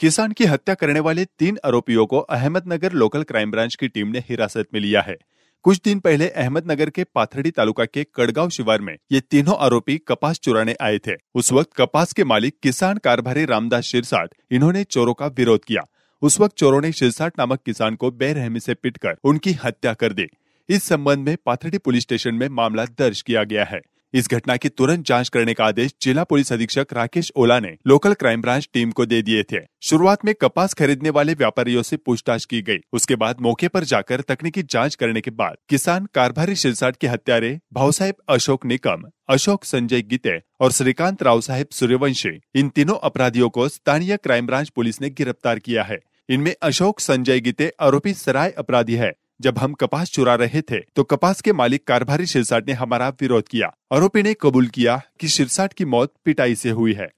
किसान की हत्या करने वाले तीन आरोपियों को अहमदनगर लोकल क्राइम ब्रांच की टीम ने हिरासत में लिया है कुछ दिन पहले अहमदनगर के पाथरडी तालुका के कड़गांव शिवार में ये तीनों आरोपी कपास चुराने आए थे उस वक्त कपास के मालिक किसान कारभारी रामदास शिरसाट इन्होंने चोरों का विरोध किया उस वक्त चोरों ने शिरसाट नामक किसान को बेरहमी से पिटकर उनकी हत्या कर दी इस संबंध में पाथरडी पुलिस स्टेशन में मामला दर्ज किया गया है इस घटना की तुरंत जांच करने का आदेश जिला पुलिस अधीक्षक राकेश ओला ने लोकल क्राइम ब्रांच टीम को दे दिए थे शुरुआत में कपास खरीदने वाले व्यापारियों से पूछताछ की गई उसके बाद मौके पर जाकर तकनीकी जांच करने के बाद किसान कारभारी शिरसाट के हत्यारे भाव साहेब अशोक निकम अशोक संजय गीते और श्रीकांत राव साहेब सूर्यवंशी इन तीनों अपराधियों को स्थानीय क्राइम ब्रांच पुलिस ने गिरफ्तार किया है इनमें अशोक संजय गीते आरोपी सराय अपराधी है जब हम कपास चुरा रहे थे तो कपास के मालिक कारभारी शिरसाट ने हमारा विरोध किया आरोपी ने कबूल किया कि शिरसाट की मौत पिटाई से हुई है